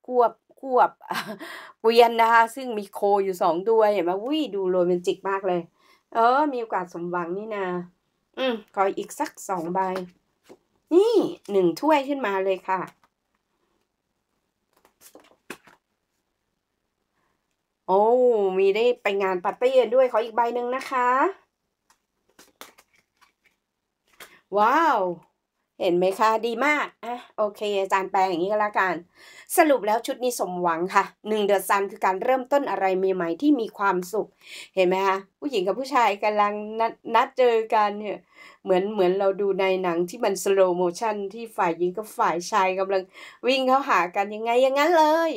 ควบควบเกวียนนะคะ ซึ่งมีโคอยู่สองตัวเห็นไหมวิ่ดูโรแมนติกมากเลย เออ มีโอกาสสมหวังนี่นาะอืมขออีกสักสองใบ นี่ หนึ่งถ้วยขึ้นมาเลยค่ะโอ้ มีได้ไปงานปาร์ตี้ด้วยขออีกใบหนึ่งนะคะ ว้าว เห็นไหมคะดีมากอ่ะโอเค อาจารย์แปลอย่างนี้ก็แล้วกัน สรุปแล้วชุดนี้สมหวังค่ะหนึ่งเดือนซันคือการเริ่มต้นอะไรใหม่ๆที่มีความสุข เห็นไหมคะ ผู้หญิงกับผู้ชายกำลังนัดนัดเจอกันเนี่ยเหมือนเหมือนเราดูในหนังที่มันสโลโมชั่นที่ฝ่ายหญิงกับฝ่ายชายกำลังวิ่งเข้าหากันยังไงอย่างนั้นเลย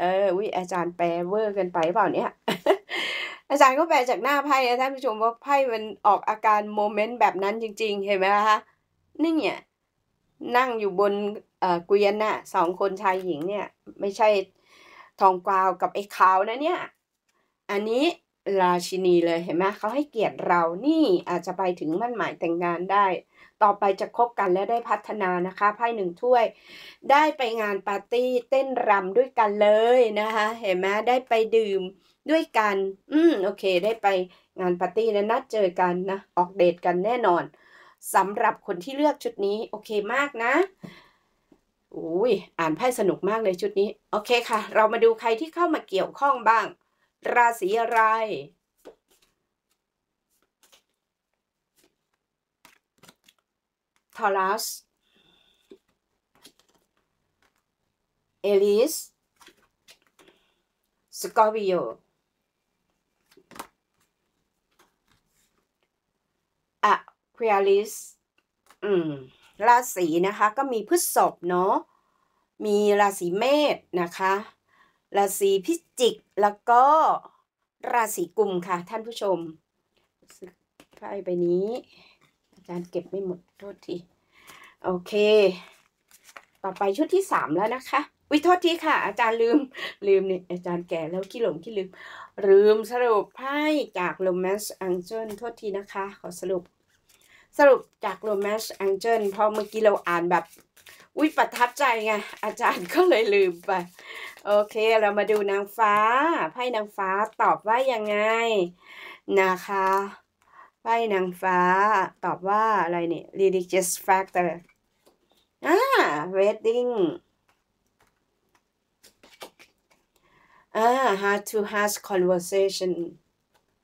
เออ วิอาจารย์แปลเวอร์กันไปเปล่าเนี่ย อาจารย์ก็แปลจากหน้าไพ่นะท่านผู้ชมว่าไพ่มันออกอาการโมเมนต์แบบนั้นจริงๆ เห็นไหมคะนี่เนี่ยนั่งอยู่บนเกวียนน่ะสองคนชายหญิงเนี่ยไม่ใช่ทองกวาวกับไอ้ขาวนะเนี่ยอันนี้ราชินีเลยเห็นไหมเขาให้เกียรติเรานี่อาจจะไปถึงมั่นหมายแต่งงานได้ต่อไปจะคบกันและได้พัฒนานะคะไพ่หนึ่งถ้วย ได้ไปงานปาร์ตี้เต้นรำด้วยกันเลยนะคะ เห็นไหมได้ไปดื่มด้วยกัน อืมโอเคได้ไปงานปาร์ตี้ และนัดเจอกันนะ ออกเดทกันแน่นอนสำหรับคนที่เลือกชุดนี้ โอเคมากนะอุ้ยอ่านไพ่สนุกมากเลยชุดนี้โอเคค่ะ เรามาดูใครที่เข้ามาเกี่ยวข้องบ้าง ราศีอะไรทอรัสเอลิสสกอร์ปิโออะควาลิส อืม ราศีนะคะ ก็มีพฤษพเนาะ มีราศีเมษนะคะ ราศีพิจิก แล้วก็ ราศีกุมค่ะ ท่านผู้ชม ไปไปนี้จานเก็บไม่หมด โทษที โอเค ต่อไปชุดที่สามแล้วนะคะวิโทษทีค่ะ อาจารย์ลืม ลืมเนี่ยอาจารย์แก่แล้วขี้หลงขี้ลืม ลืมสรุปไพ่จาก Romance Angel โทษทีนะคะ ขอสรุป สรุปจาก Romance Angel พอเมื่อกี้เราอ่านแบบ อุ้ยประทับใจไง อาจารย์ก็เลยลืมไป โอเค เรามาดูนางฟ้า ไพ่นางฟ้าตอบว่ายังไง นะคะไพ่นางฟ้าตอบว่าอะไรเนี่ย religious factor อ่า wedding อ่า h a r d to h a r d conversation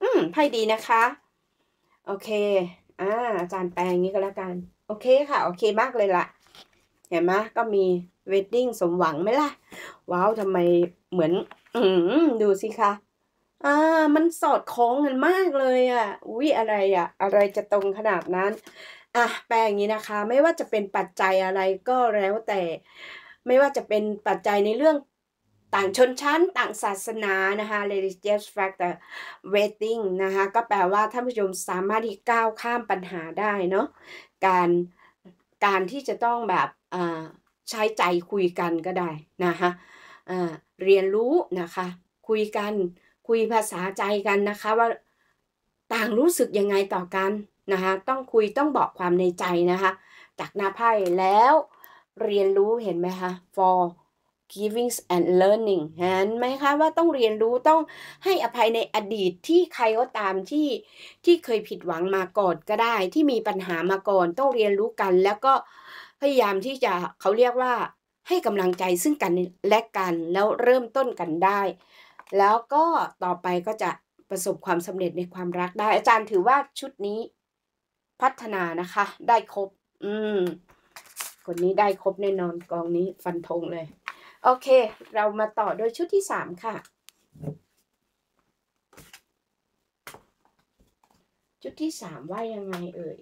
อืมไพ่ดีนะคะ โอเคอ่าอาจารย์แปลงนี้ก็แล้วกัน โอเคค่ะ โอเคมากเลยละเห็นไหมก็มี wedding สมหวังไหมล่ะ ว้าวทำไมเหมือน อืดูสิคะอ่ามันสอดคล้องกันมากเลยอ่ะวิอะไรอ่ะอะไรจะตรงขนาดนั้นอ่ะแปลงนี้นะคะไม่ว่าจะเป็นปัจจัยอะไรก็แล้วแต่ ไม่ว่าจะเป็นปัจจัยในเรื่องต่างชนชั้น ต่างศาสนานะคะ religious factor waiting นะคะก็แปลว่าท่านผู้ชมสามารถที่ก้าวข้ามปัญหาได้เนาะการการที่จะต้องแบบอ่าใช้ใจคุยกันก็ได้นะคะอ่าเรียนรู้นะคะ คุยกันคุยภาษาใจกันนะคะว่าต่างรู้สึกยังไงต่อกันนะคะต้องคุยต้องบอกความในใจนะคะจากหน้าไพ่แล้วเรียนรู้เห็นไหมคะ for giving and learning เห็นไหมคะว่าต้องเรียนรู้ต้องให้อภัยในอดีตที่ใครก็ตามที่ที่เคยผิดหวังมาก่อนก็ได้ที่มีปัญหามาก่อนต้องเรียนรู้กัน แล้วก็พยายามที่จะเขาเรียกว่าให้กำลังใจซึ่งกันและกันแล้วเริ่มต้นกันได้แล้วก็ต่อไปก็จะประสบความสำเร็จในความรักได้ อาจารย์ถือว่าชุดนี้พัฒนานะคะ ได้ครบ อืม คนนี้ได้ครบแน่นอนกองนี้ฟันธงเลย โอเค เรามาต่อโดยชุดที่สามค่ะ ชุดที่สามว่ายังไงเอ่ย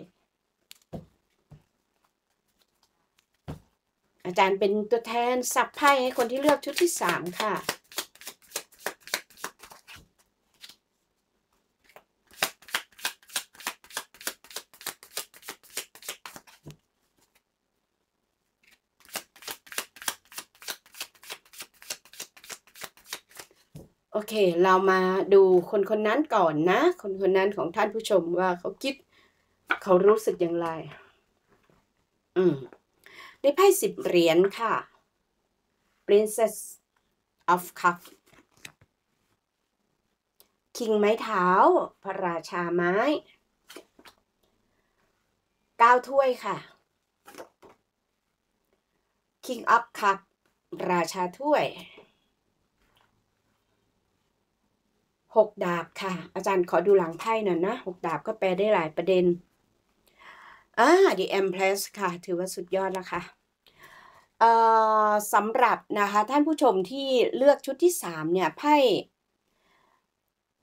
อาจารย์เป็นตัวแทนสับไพ่ให้คนที่เลือกชุดที่สามค่ะเคเรามาดูคนคนนั้นก่อนนะ คนคนนั้นของท่านผู้ชมว่าเขาคิด เขารู้สึกอย่างไร อืมได้ไพ่สิบเหรียญค่ะ Princess of Cups คิงไม้เท้า พระราชาไม้ก้าถ้วยค่ะ King of Cup ราชาถ้วยหกดาบค่ะ อาจารย์ขอดูหลังไพ่หน่อยนะหกดาบก็แปลได้หลายประเด็นอ่า The Empress ค่ะ ถือว่าสุดยอดแล้วค่ะเออ่สำหรับนะคะ ท่านผู้ชมที่เลือกชุดที่สามเนี่ยไพ่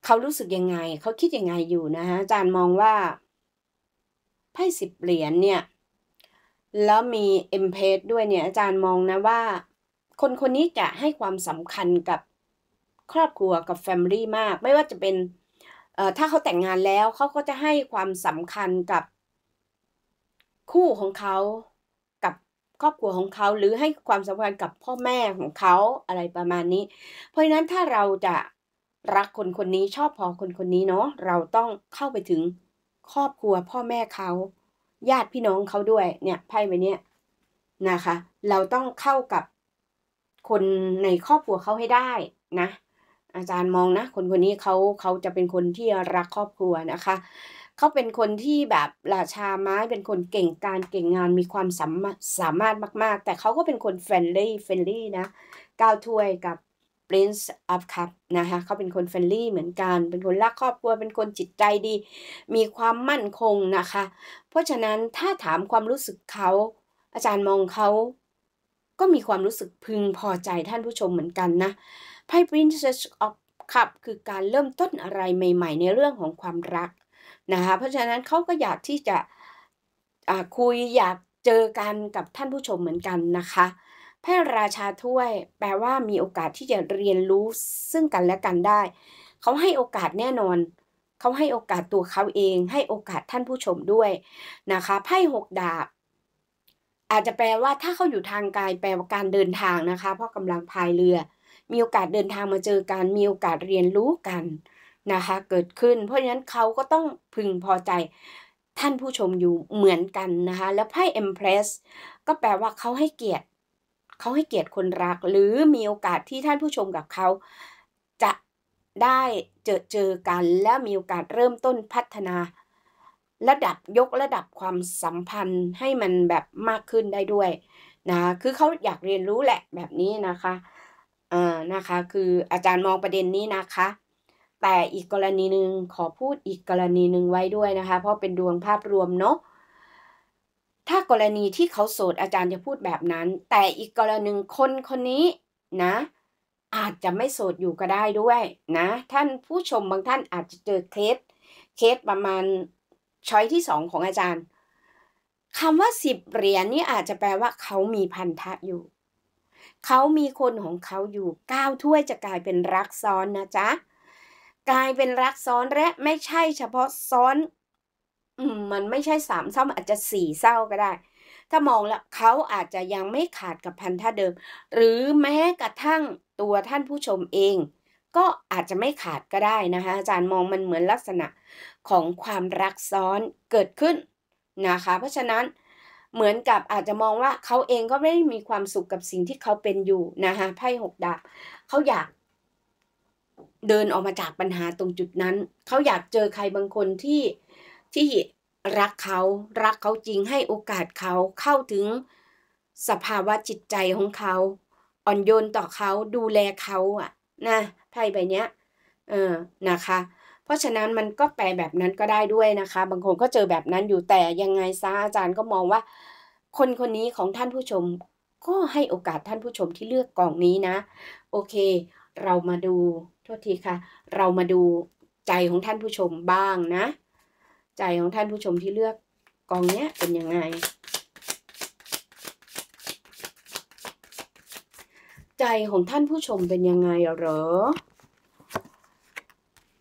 เขารู้สึกยังไง เขาคิดยังไงอยู่นะคะอาจารย์มองว่า ไพ่สิบเหรียญเนี่ย แล้วมีเอ็มเพสด้วยเนี่ย อาจารย์มองนะว่าคนคนนี้จะให้ความสำคัญกับครอบครัวกับแฟมิลี่มากไม่ว่าจะเป็นถ้าเขาแต่งงานแล้ว เขาก็จะให้ความสำคัญกับ คู่ของเขากับครอบครัวของเขา หรือให้ความสำคัญกับพ่อแม่ของเขาอะไรประมาณนี้ เพราะะนั้นถ้าเราจะรักคนคนนี้ชอบพอคนคนนี้เนาะเราต้องเข้าไปถึงครอบครัวพ่อแม่เขาญาติพี่น้องเขาด้วย เนี่ยไพ่ใบนี้นะคะ เราต้องเข้ากับคนในครอบครัวเขาให้ได้นะอาจารย์มองนะคนคนนี้เขาเขาจะเป็นคนที่รักครอบครัวนะคะเขาเป็นคนที่แบบราชาไม้เป็นคนเก่งการเก่งงานมีความสามารถสามารถมาก ๆ แต่เขาก็เป็นคนเฟรนลี่เฟรนลี่นะก้าวถ้วยกับ Prince of Cup นะคะเขาเป็นคนเฟรนลี่เหมือนกัน เป็นคนรักครอบครัว เป็นคนจิตใจดี มีความมั่นคงนะคะ เพราะฉะนั้นถ้าถามความรู้สึกเขาอาจารย์มองเขาก็มีความรู้สึกพึงพอใจท่านผู้ชมเหมือนกันนะไพ่ Princess of Cup คือการเริ่มต้นอะไรใหม่ ๆ ในเรื่องของความรักนะคะเพราะฉะนั้นเขาก็อยากที่จะคุยอยากเจอกันกับท่านผู้ชมเหมือนกันนะคะไพ่ราชาถ้วยแปลว่ามีโอกาสที่จะเรียนรู้ซึ่งกันและกันได้เขาให้โอกาสแน่นอนเขาให้โอกาสตัวเขาเอง ให้โอกาสท่านผู้ชมด้วยนะคะไพ่หกดาบ อาจจะแปลว่าถ้าเขาอยู่ทางไกลแปลว่าการเดินทางนะคะ เพราะกำลังพายเรือมีโอกาสเดินทางมาเจอกัน มีโอกาสเรียนรู้กันนะคะ เกิดขึ้นเพราะฉะนั้นเขาก็ต้องพึงพอใจท่านผู้ชมอยู่เหมือนกันนะคะ แล้วไพ่เอ็มเพรสก็แปลว่าเขาให้เกียรติเขาให้เกียรติคนรัก หรือมีโอกาสที่ท่านผู้ชมกับเขาจะได้เจอเจอกัน และมีโอกาสเริ่มต้นพัฒนา ระดับยกระดับความสัมพันธ์ให้มันแบบมากขึ้นได้ด้วยนะคือเขาอยากเรียนรู้แหละแบบนี้นะคะอ่า นะคะ คืออาจารย์มองประเด็นนี้นะคะ แต่อีกกรณีหนึ่งขอพูดอีกกรณีหนึ่งไว้ด้วยนะคะ เพราะเป็นดวงภาพรวมเนาะ ถ้ากรณีที่เขาโสดอาจารย์จะพูดแบบนั้น แต่อีกกรณีหนึ่งคนคนนี้นะอาจจะไม่โสดอยู่ก็ได้ด้วยนะ ท่านผู้ชมบางท่านอาจจะเจอเคสเคสประมาณช้อยที่สองของอาจารย์คำว่าสิบเหรียญนี่อาจจะแปลว่าเขามีพันธะอยู่เขามีคนของเขาอยู่ก้าวถ้วยจะกลายเป็นรักซ้อนนะจ๊ะกลายเป็นรักซ้อนและไม่ใช่เฉพาะซ้อนมมันไม่ใช่สามเศร้าอาจจะสี่เศร้าก็ได้ ถ้ามองแล้วเขาอาจจะยังไม่ขาดกับพันธะเดิมหรือแม้กระทั่งตัวท่านผู้ชมเอง ก็อาจจะไม่ขาดก็ได้นะคะอาจารย์มองมันเหมือนลักษณะของความรักซ้อนเกิดขึ้นนะคะ เพราะฉะนั้นเหมือนกับอาจจะมองว่าเขาเองก็ไม่ได้มีความสุขกับสิ่งที่เขาเป็นอยู่นะคะไพ่หกดาบเขาอยากเดินออกมาจากปัญหาตรงจุดนั้น เขาอยากเจอใครบางคนที่ที่รักเขา รักเขาจริงให้โอกาสเขาเข้าถึงสภาวะจิตใจของเขาอ่อนโยนต่อเขาดูแลเขาอะนะไพ่ใบเนี้ย เออนะคะเพราะฉะนั้นมันก็แปลแบบนั้นก็ได้ด้วยนะคะ บางคนก็เจอแบบนั้นอยู่แต่ยังไงซะอาจารย์ก็มองว่า คนคนนี้ของท่านผู้ชมก็ให้โอกาสท่านผู้ชมที่เลือกกล่องนี้นะ โอเค เรามาดูโทษทีค่ะ เรามาดูใจของท่านผู้ชมบ้างนะ ใจของท่านผู้ชมที่เลือกกล่องเนี้ยเป็นยังไง ใจของท่านผู้ชมเป็นยังไงเหรอ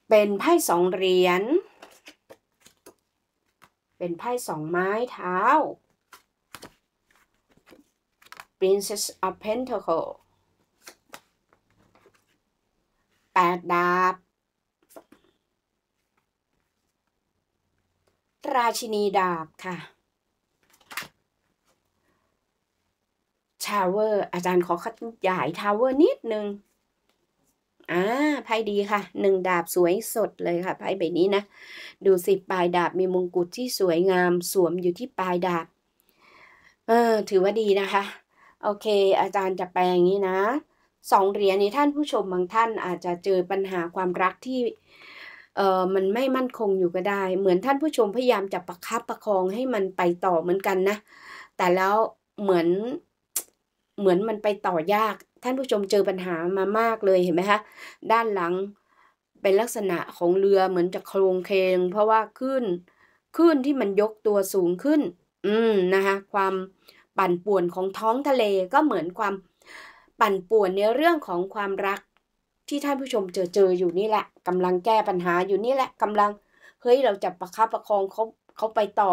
เป็นไพ่สองเหรียญ เป็นไพ่สองไม้เท้า Princess of Pentacle แปดดาบราชินีดาบค่ะทาวเวอร์อาจารย์ขอขยายทาวเวอร์นิดนึงอ่าไพ่ดีค่ะหนึ่งดาบสวยสดเลยค่ะ ไพ่ใบนี้นะ ดูสิ ปลายดาบมีมงกุฎที่สวยงามสวมอยู่ที่ปลายดาบเออถือว่าดีนะคะโอเคอาจารย์จะแปลอย่างนี้นะสองเหรียญนี้ท่านผู้ชมบางท่านอาจจะเจอปัญหาความรักที่เออมันไม่มั่นคงอยู่ก็ได้ เหมือนท่านผู้ชมพยายามจะประคับประคองให้มันไปต่อเหมือนกันนะ แต่แล้วเหมือนเหมือนมันไปต่อยากท่านผู้ชมเจอปัญหามามากเลยเห็นไหมคะด้านหลังเป็นลักษณะของเรือเหมือนจะโครงเคงเพราะว่าขึ้นขึ้นที่มันยกตัวสูงขึ้น อืมนะคะความปั่นป่วนของท้องทะเลก็เหมือนความ ปั่นป่วนในเรื่องของความรักที่ท่านผู้ชมเจอเจออยู่นี่แหละ กำลังแก้ปัญหาอยู่นี่แหละ กำลังเฮ้ยเราจะประคับประคองเขาเขาไปต่อ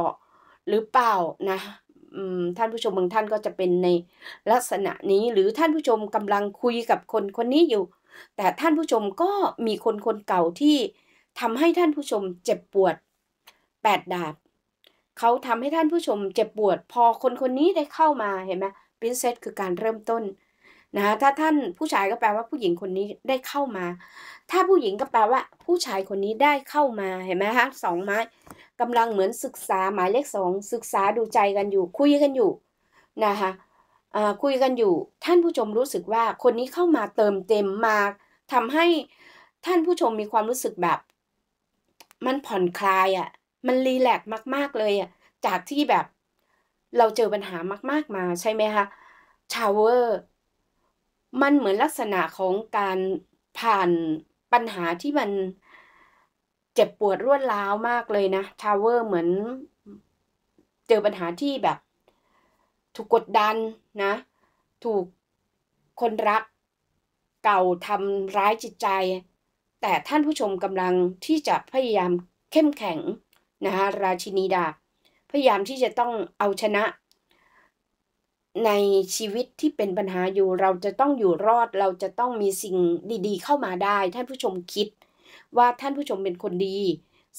หรือเปล่านะท่านผู้ชมบางท่านก็จะเป็นในลักษณะนี้หรือท่านผู้ชมกำลังคุยกับคนคนนี้อยู่ แต่ท่านผู้ชมก็มีคนคนเก่าที่ทำให้ท่านผู้ชมเจ็บปวดแปดดาบเขาทำให้ท่านผู้ชมเจ็บปวดพอคนคนนี้ได้เข้ามาเห็นไหมปรินเซสคือการเริ่มต้นนะคะถ้าท่านผู้ชายก็แปลว่าผู้หญิงคนนี้ได้เข้ามา ถ้าผู้หญิงก็แปลว่าผู้ชายคนนี้ได้เข้ามาเห็นไหมคะสองไม้ กำลังเหมือนศึกษาหมายเลขสองศึกษาดูใจกันอยู่ คุยกันอยู่นะคะคุยกันอยู่ ท่านผู้ชมรู้สึกว่าคนนี้เข้ามาเติมเต็มมาทำให้ท่านผู้ชมมีความรู้สึกแบบ มันผ่อนคลายอะ่ะมันรีแลกมาก ๆเลยอะ่ะจากที่แบบเราเจอปัญหามาก ๆมาใช่ไหมคะชาวเวอร์มันเหมือนลักษณะของการผ่านปัญหาที่มันเจ็บปวดรวดร้าวมากเลยนะทาวเวอร์เหมือนเจอปัญหาที่แบบถูกกดดันนะถูกคนรักเก่าทำร้ายจิตใจ แต่ท่านผู้ชมกำลังที่จะพยายามเข้มแข็งนะคะราชินีดาพยายามที่จะต้องเอาชนะในชีวิตที่เป็นปัญหาอยู่เราจะต้องอยู่รอดเราจะต้องมีสิ่งดีๆเข้ามาได้ ท่านผู้ชมคิดว่าท่านผู้ชมเป็นคนดี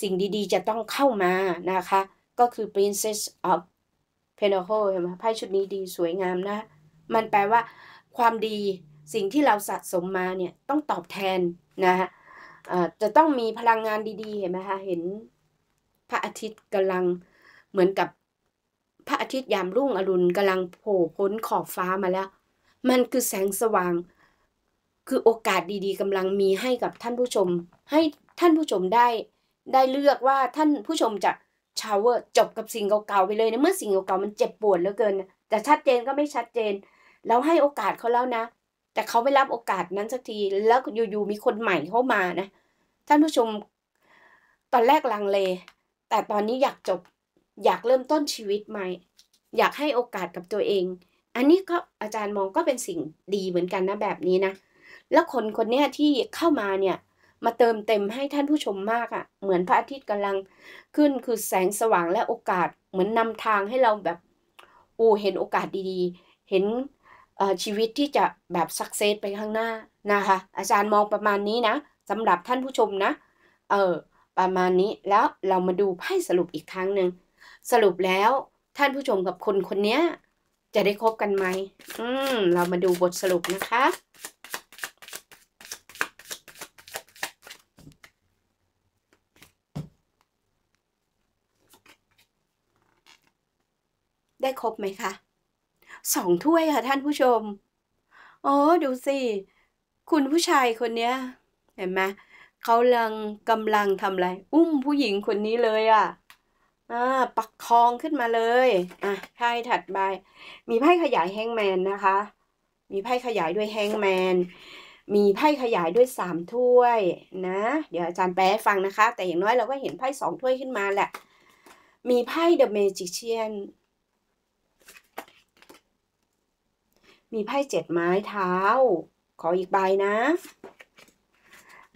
สิ่งดีๆจะต้องเข้ามานะคะ ก็คือ Princess of Pentacle เห็นไหมไพ่ชุดนี้ดีสวยงามนะมันแปลว่า ความดีสิ่งที่เราสะสมมาเนี่ย ต้องตอบแทนนะฮะจะต้องมีพลังงานดีๆเห็นไหมคะ เห็นพระอาทิตย์กำลังเหมือนกับพระอาทิตย์ยามรุ่งอรุณกำลังโผล่พ้นขอบฟ้ามาแล้ว มันคือแสงสว่าง คือโอกาสดี ๆกำลังมีให้กับท่านผู้ชม ให้ท่านผู้ชมได้ได้เลือกว่าท่านผู้ชมจะชาวเวอร์จบกับสิ่งเก่าๆไปเลยนะเมื่อสิ่งเก่าๆมันเจ็บปวดเหลือเกินตะชัดเจนก็ไม่ชัดเจนเราให้โอกาสเขาแล้วนะ แต่เขาไม่รับโอกาสนั้นสักทีแล้วอยู่ๆมีคนใหม่เข้ามานะท่านผู้ชมตอนแรกลังเลแต่ตอนนี้อยากจบอยากเริ่มต้นชีวิตใหม่ อยากให้โอกาสกับตัวเอง อันนี้ก็อาจารย์มองก็เป็นสิ่งดีเหมือนกันนะแบบนี้นะ แล้วคนคนนี้ที่เข้ามาเนี่ย มาเติมเต็มให้ท่านผู้ชมมากอะ่ะ เหมือนพระอาทิตย์กำลังขึ้นคือแสงสว่างและโอกาสเหมือนนำทางให้เราแบบอ้เห็นโอกาสดีๆ เห็นชีวิตที่จะแบบสักเซสไปข้างหน้านะคะ อาจารย์มองประมาณนี้นะสำหรับท่านผู้ชมนะ เออประมาณนี้แล้วเรามาดูไพ่สรุปอีกครั้งหนึ่งสรุปแล้ว ท่านผู้ชมกับคนคนนี้จะได้คบกันไหม อืม เรามาดูบทสรุปนะคะ ได้ครบไหมคะสองถ้วยค่ะท่านผู้ชม โอ้ดูสิ คุณผู้ชายคนนี้เห็นไหมเขาลังกำลังทำอะไร อุ้มผู้หญิงคนนี้เลยอะ่ะอ่าปักคองขึ้นมาเลย อ่ะไพ่ถัดไปมีไพ่ขยายแฮงแมนนะคะ มีไพ่ขยายด้วยแฮงแมนมีไพ่ขยายด้วยสามถ้วยนะ เดี๋ยวอาจารย์แปลฟังนะคะ แต่อย่างน้อยเราก็เห็นไพ่สองถ้วยขึ้นมาแหละ มีไพ่เดอะเมจิเชียนมีไพ่เจ็ดไม้เท้า ขออีกใบนะ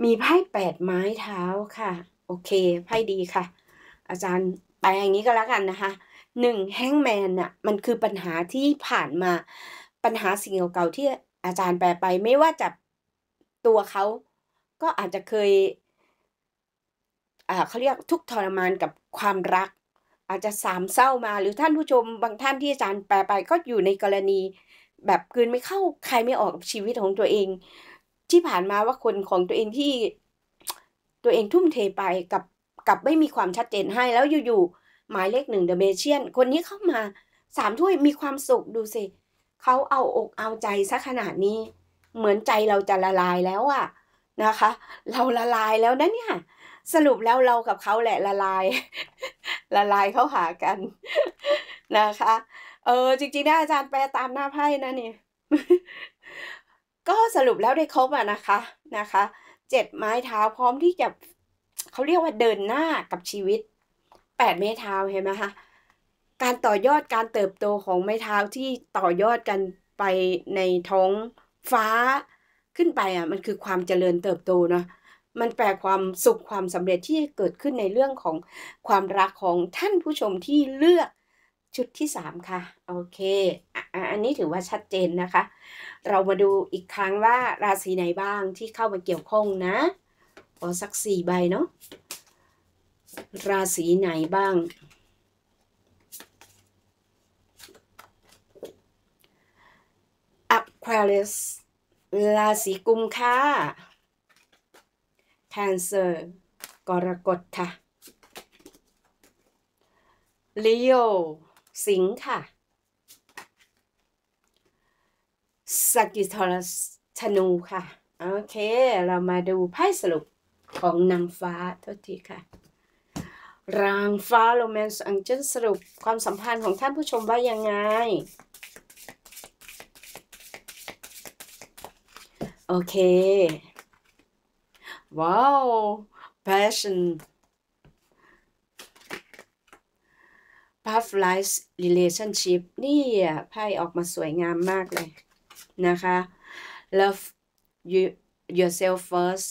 มีไพ่แปดไม้เท้าค่ะ โอเคไพ่ดีค่ะ อาจารย์ไปอย่างนี้ก็แล้วกันนะคะหนึ่งแฮงแมนน่ะมันคือปัญหาที่ผ่านมาปัญหาสิ่งเก่าๆที่อาจารย์แปลไปไม่ว่าจะตัวเขาก็อาจจะเคยเขาเรียกทุกทรมานกับความรัก อาจจะสามเศร้ามาหรือท่านผู้ชม บางท่านที่อาจารย์แปลไป ก็อยู่ในกรณี แบบคืนไม่เข้าใครไม่ออกกับชีวิตของตัวเอง ที่ผ่านมาว่าคนของตัวเองที่ตัวเองทุ่มเทไปกับกับไม่มีความชัดเจนให้แล้วอยู่ๆหมายเลขหนึ่งเดอะเมเชียนคนนี้เข้ามา สามถ้วยมีความสุขดูสิเขาเอาอกเอาใจซะขนาดนี้ เหมือนใจเราจะละลายแล้วอะนะคะ เราละลายแล้วนะเนี่ย สรุปแล้วเรากับเขาแหละละลาย ละลายเขาหากันนะคะ เออจริงๆนะอาจารย์แปลตามหน้าไพ่นะนี่ก็สรุปแล้วได้ครบอะนะคะนะคะเจ็ดไม้เท้าพร้อมที่จะเขาเรียกว่าเดินหน้ากับชีวิต8ไม้เท้าเห็นไหมคะการต่อยอดการเติบโตของไม้เท้าที่ต่อยอดกันไปในท้องฟ้าขึ้นไปอ่ะมันคือความเจริญเติบโตเนาะมันแปลความสุขความสำเร็จที่เกิดขึ้นในเรื่องของความรักของท่านผู้ชมที่เลือกชุดที่ 3 ค่ะ โอเค อันนี้ถือว่าชัดเจนนะคะ เรามาดูอีกครั้งว่า ราศีไหนบ้างที่เข้ามาเกี่ยวข้องนะขอสักสี่ใบเนาะ ราศีไหนบ้างัพควาลิสราศีกุมค่ะนเซอร์กรกฎค่ะีโอสิงค่ะสกิทอ t ัสธนูค่ะ โอเค เรามาดูไพ่สรุปของนางฟ้าเท่าทีค่ะรางฟ้าโรแมนส์อังเจนสรุปความสัมพันธ์ของท่านผู้ชมว่ายังไง โอเค ว้าว passion Puff Life Relationship นี่ไพ่ออกมาสวยงามมากเลย นะคะ Love you, yourself first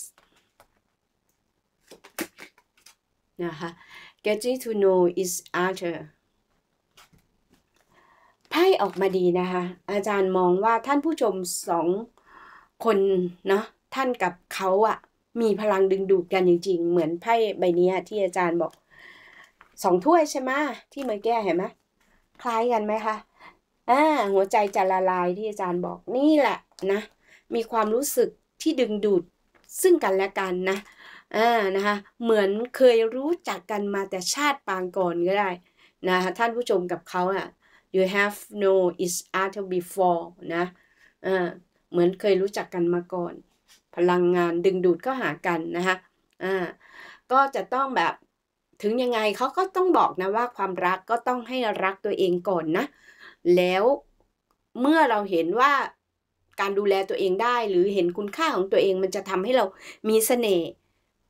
นะคะ getting to know each other ไพ่ออกมาดีนะคะอาจารย์มองว่าท่านผู้ชมสองคนเนาะท่านกับเขาอะมีพลังดึงดูดกันจริงๆเหมือนไพ่ใบนี้ที่อาจารย์บอกสองถ้วยใช่ไหมที่เมื่อกี้เห็นไหมคล้ายกันไหมคะอ่าหัวใจจะละลายที่อาจารย์บอกนี่แหละนะ มีความรู้สึกที่ดึงดูดซึ่งกันและกันนะอ่านะคะเหมือนเคยรู้จักกันมาแต่ชาติปางก่อนก็ได้นะคะท่านผู้ชมกับเขาอะ you have know each other before นะอ่าเหมือนเคยรู้จักกันมาก่อน พลังงานดึงดูดก็หากันนะคะอ่าก็จะต้องแบบถึงยังไงเขาก็ต้องบอกนะว่าความรักก็ต้องให้รักตัวเองก่อนนะ แล้วเมื่อเราเห็นว่าการดูแลตัวเองได้ หรือเห็นคุณค่าของตัวเองมันจะทำให้เรามีเสน่ห์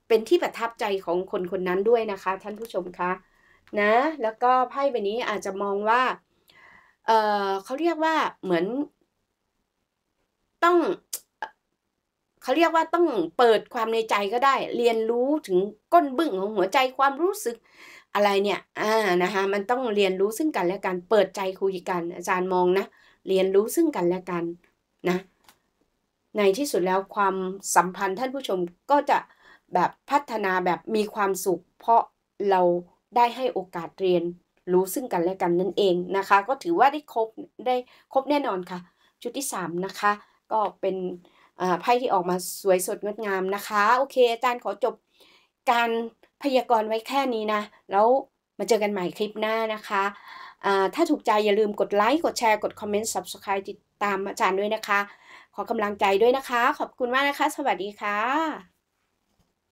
เป็นที่ประทับใจของคนคนนั้นด้วยนะคะ ท่านผู้ชมคะนะแล้วก็ไพ่ใบนี้อาจจะมองว่า เออเขาเรียกว่าเหมือนต้องเขาเรียกว่าต้องเปิดความในใจก็ได้ เรียนรู้ถึงก้นบึ้งของหัวใจความรู้สึกอะไรเนี่ย อ่านะคะมันต้องเรียนรู้ซึ่งกันและกันเปิดใจคุยกัน อาจารย์มองนะเรียนรู้ซึ่งกันและกัน นะ ในที่สุดแล้วความสัมพันธ์ท่านผู้ชมก็จะแบบพัฒนาแบบมีความสุขเพราะเราได้ให้โอกาสเรียนรู้ซึ่งกันและกันนั่นเองนะคะ ก็ถือว่าได้ครบได้ครบแน่นอนค่ะชุดที่ 3 นะคะ ก็เป็นไพ่ที่ออกมาสวยสดงดงามนะคะ โอเค อาจารย์ขอจบการพยากรณ์ไว้แค่นี้นะ แล้วมาเจอกันใหม่คลิปหน้านะคะ ถ้าถูกใจอย่าลืมกดไลค์กดแชร์กดคอมเมนต์ subscribe ติดตามอาจารย์ด้วยนะคะ ขอกำลังใจด้วยนะคะ ขอบคุณมากนะคะ สวัสดีค่ะ